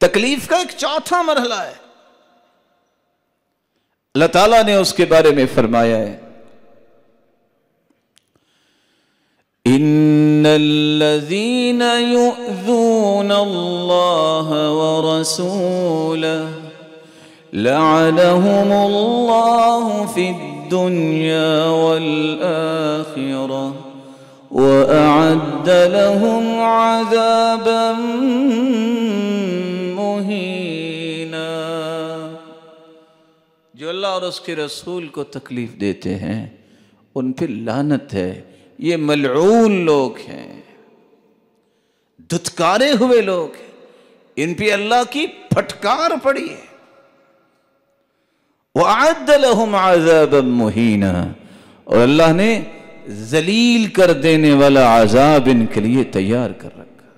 کا ایک چوتھا مرحلہ ہے اللہ تعالیٰ نے اس کے بارے میں فرمایا ہے إن الذين يؤذون الله ورسوله لعنهم الله في الدنيا والآخرة وأعد لهم عذابا جو اللہ اور اس کے رسول کو تکلیف دیتے ہیں ان پہ لانت ہے یہ ملعون لوگ ہیں ہوئے لوگ ہیں ان پہ اللہ کی پھٹکار پڑی ہے وَعَدَّ لَهُمْ عَذَابًا مُحِينًا اور اللہ نے زلیل کر دینے والا عذاب ان کے لیے تیار کر رکھا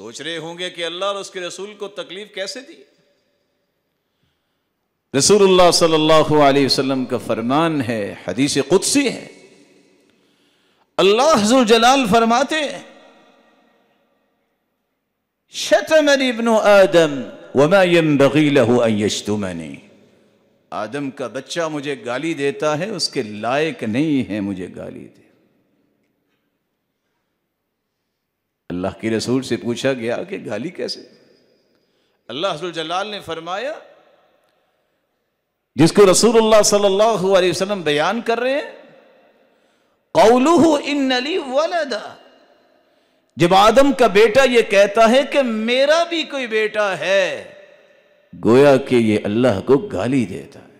سوچ رہے ہوں گے کہ اللہ اور اس کے رسول کو تکلیف کیسے دی رسول اللہ صلی اللہ علیہ وسلم کا فرمان ہے حدیث قدسی ہے اللہ حضر جلال فرماتے ابن آدم وما ان آدم کا بچہ مجھے گالی دیتا ہے اس کے لائق نہیں ہے مجھے گالی دے اللہ کی رسول سے پوچھا گیا کہ گالی کیسے اللہ حضر جلال نے فرمایا جس کو رسول اللہ صلی اللہ علیہ وسلم بیان کر رہے ہیں ان ولدا جب آدم کا بیٹا یہ کہتا ہے کہ میرا بھی کوئی بیٹا ہے گویا کہ یہ اللہ کو گالی دیتا ہے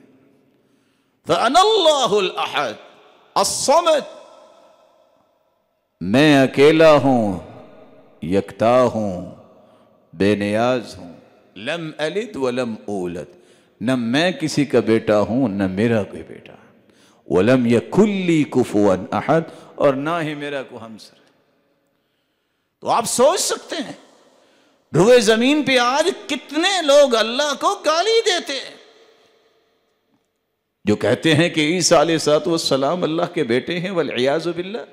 فَأَنَ اللَّهُ میں اکیلا ہوں یکتا ہوں بے نیاز ہوں لم الد ولم اولد نہ میں کسی کا بیٹا ہوں نہ میرا کوئی بیٹا کلی أَحَدْ اور نہ ہی میرا کو ہم سر تو آپ سوچ سکتے ہیں ڈوے زمین پہ آج کتنے لوگ اللہ کو گالی دیتے ہیں جو کہتے ہیں کہ عیسیٰ علیہ السلام اللہ کے بیٹے ہیں وَالْعِيَازُ بِاللَّهِ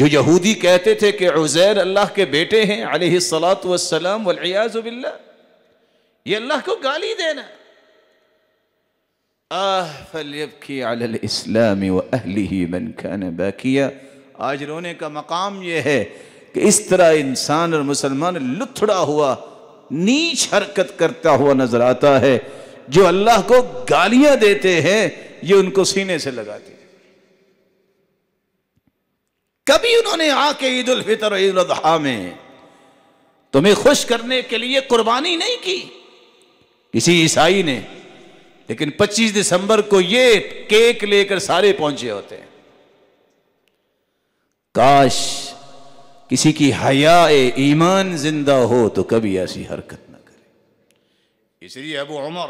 جو یہودی کہتے تھے کہ عزیر اللہ کے بیٹے ہیں علیہ السلام وسلام ولییاز یہ اللہ کو گالی دینا آہ فلیبکی علی الاسلام و من کان باکیا آج رونے کا مقام یہ ہے کہ اس طرح انسان اور مسلمان لتھڑا ہوا نیچ حرکت کرتا ہوا نظر آتا ہے جو اللہ کو گالیاں دیتے ہیں یہ ان کو سینے سے لگاتے ہیں کبھی انہوں نے آ کے عید الفطر عید الاحیٰ میں تمہیں خوش کرنے کے لیے قربانی نہیں کی کسی عیسائی نے لیکن پچیس دسمبر کو یہ کیک لے کر سارے پہنچے ہوتے ہیں کاش کسی کی حیا ایمان زندہ ہو تو کبھی ایسی حرکت نہ کرے اس لیے ابو عمر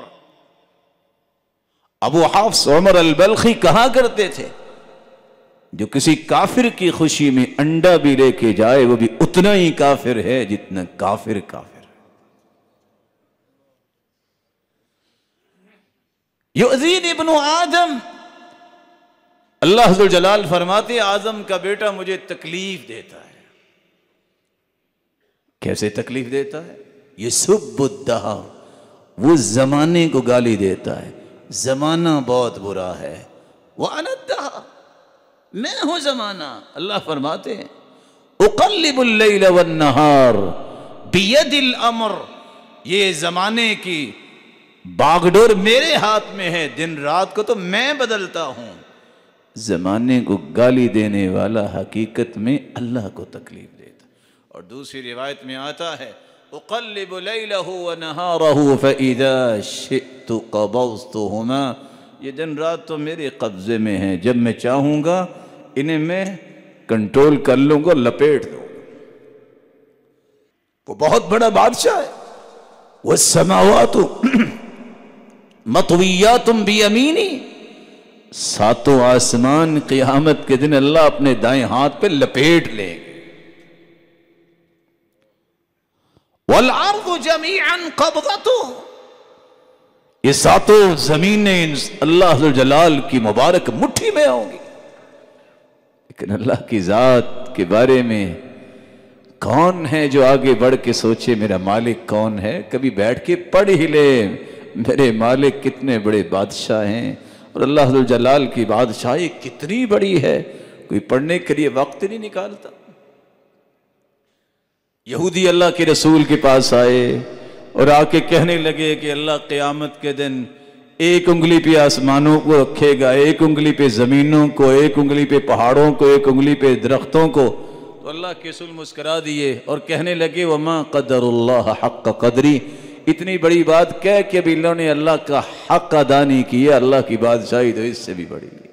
ابو حافظ عمر البلخی کہاں کرتے تھے جو کسی کافر کی خوشی میں انڈا بھی لے کے جائے وہ بھی اتنا ہی کافر ہے جتنا کافر کافر یعذین ابن آدم اللہ حضر جلال فرماتے آزم کا بیٹا مجھے تکلیف دیتا ہے کیسے تکلیف دیتا ہے یہ سب وہ زمانے کو گالی دیتا ہے زمانہ بہت برا ہے وہ اند میں ہوں زمانہ اللہ فرماتے ہیں اُقَلِّبُ اللَّيْلَ وَالنَّهَارِ بِيَدِ الْأَمْرِ یہ زمانے کی باغڈور میرے ہاتھ میں ہے دن رات کو تو میں بدلتا ہوں زمانے کو گالی دینے والا حقیقت میں اللہ کو تکلیف دیتا اور دوسری روایت میں آتا ہے یہ دن رات تو میرے قبضے میں ہیں جب میں چاہوں گا انہیں میں کنٹرول کر لوں گا لپیٹ دوں گا وہ بہت بڑا بادشاہ ہے وہ سما مکویا تم بھی امینی ساتوں آسمان قیامت کے دن اللہ اپنے دائیں ہاتھ پہ لپیٹ لے قبضته یہ ساتوں زمینیں اللہ جلال کی مبارک مٹھی میں ہوں گی لیکن اللہ کی ذات کے بارے میں کون ہے جو آگے بڑھ کے سوچے میرا مالک کون ہے کبھی بیٹھ کے پڑھ ہی لے میرے مالک کتنے بڑے بادشاہ ہیں اور اللہ جلال کی بادشاہی کتنی بڑی ہے کوئی پڑھنے کے لیے وقت نہیں نکالتا یہودی اللہ کے رسول کے پاس آئے اور آ کے کہنے لگے کہ اللہ قیامت کے دن ایک انگلی پہ آسمانوں کو رکھے گا ایک انگلی پہ زمینوں کو ایک انگلی پہ پہاڑوں کو ایک انگلی پہ درختوں کو تو اللہ کے رسول مسکرا دیے اور کہنے لگے وما قدر اللہ حق قدری اتنی بڑی بات کہہ کہ بھی اللہ نے اللہ کا حق ادا نہیں کیا اللہ کی بادشاہی تو اس سے بھی بڑی ہے